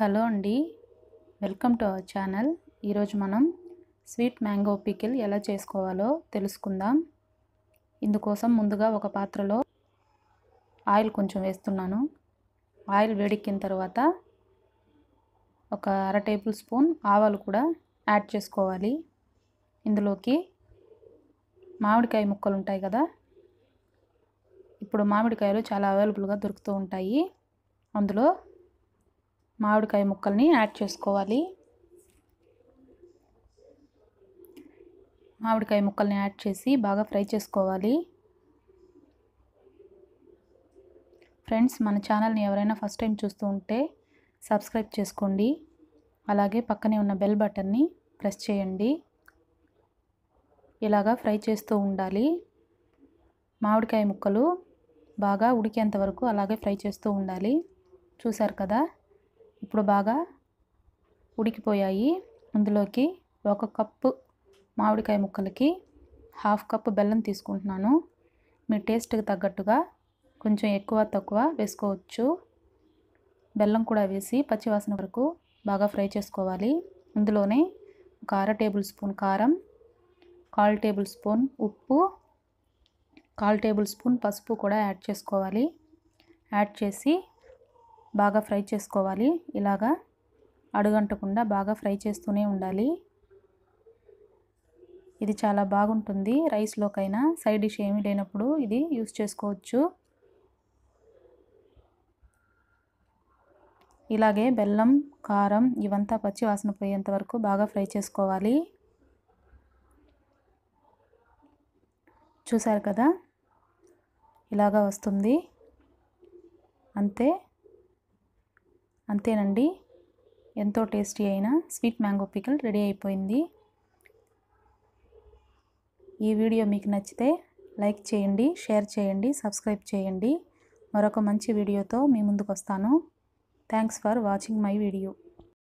hello అండి welcome to our channel ఈరోజు మనం స్వీట్ మ్యాంగో పికిల్ ఎలా చేసుకోవాలో తెలుసుకుందాం ఇందుకోసం ముందుగా ఒక పాత్రలో ఆయిల్ కొంచెం వేస్తున్నాను ఆయిల్ వేడెక్కిన తర్వాత ఒక అర టేబుల్ స్పూన్ ఆవాలు కూడా యాడ్ చేసుకోవాలి ఇందులోకి మామిడికాయ ముక్కలు ఉంటాయి కదా ఇప్పుడు మామిడికాయలు చాలా అవైలబుల్గా దొరుకుతూ ఉంటాయి అందులో మామిడికాయ ముక్కల్ని యాడ్ చేసుకోవాలి మామిడికాయ ముక్కల్ని యాడ్ చేసి బాగా ఫ్రై చేసుకోవాలి ఫ్రెండ్స్ మన ఛానల్ని ఎవరైనా ఫస్ట్ టైం చూస్తూ ఉంటే సబ్స్క్రైబ్ చేసుకోండి అలాగే పక్కనే ఉన్న బెల్ బటన్ని ప్రెస్ చేయండి ఇలాగా ఫ్రై చేస్తూ ఉండాలి మామిడికాయ ముక్కలు బాగా ఉడికేంత వరకు అలాగే ఫ్రై చేస్తూ ఉండాలి చూసారు కదా ఇప్పుడు బాగా ఉడికిపోయాయి అందులోకి ఒక కప్పు మామిడికాయ ముక్కలకి హాఫ్ కప్పు బెల్లం తీసుకుంటున్నాను మీ టేస్ట్కి తగ్గట్టుగా కొంచెం ఎక్కువ తక్కువ వేసుకోవచ్చు బెల్లం కూడా వేసి పచ్చివాసన వరకు బాగా ఫ్రై చేసుకోవాలి ఇందులోనే ఒక అర టేబుల్ స్పూన్ కారం కాల్ టేబుల్ స్పూన్ ఉప్పు కాల్ టేబుల్ స్పూన్ పసుపు కూడా యాడ్ చేసుకోవాలి యాడ్ చేసి బాగా ఫ్రై చేసుకోవాలి ఇలాగా అడుగంటకుండా బాగా ఫ్రై చేస్తూనే ఉండాలి ఇది చాలా బాగుంటుంది రైస్లోకైనా సైడ్ డిష్ ఏమీ లేనప్పుడు ఇది యూస్ చేసుకోవచ్చు ఇలాగే బెల్లం కారం ఇవంతా పచ్చి వాసన పోయేంత వరకు బాగా ఫ్రై చేసుకోవాలి చూసారు కదా ఇలాగా వస్తుంది అంతే అంతేనండి ఎంతో టేస్టీ అయిన స్వీట్ మ్యాంగో పికిల్ రెడీ అయిపోయింది ఈ వీడియో మీకు నచ్చితే లైక్ చేయండి షేర్ చేయండి సబ్స్క్రైబ్ చేయండి మరొక మంచి వీడియోతో మీ ముందుకు వస్తాను thanks for watching my video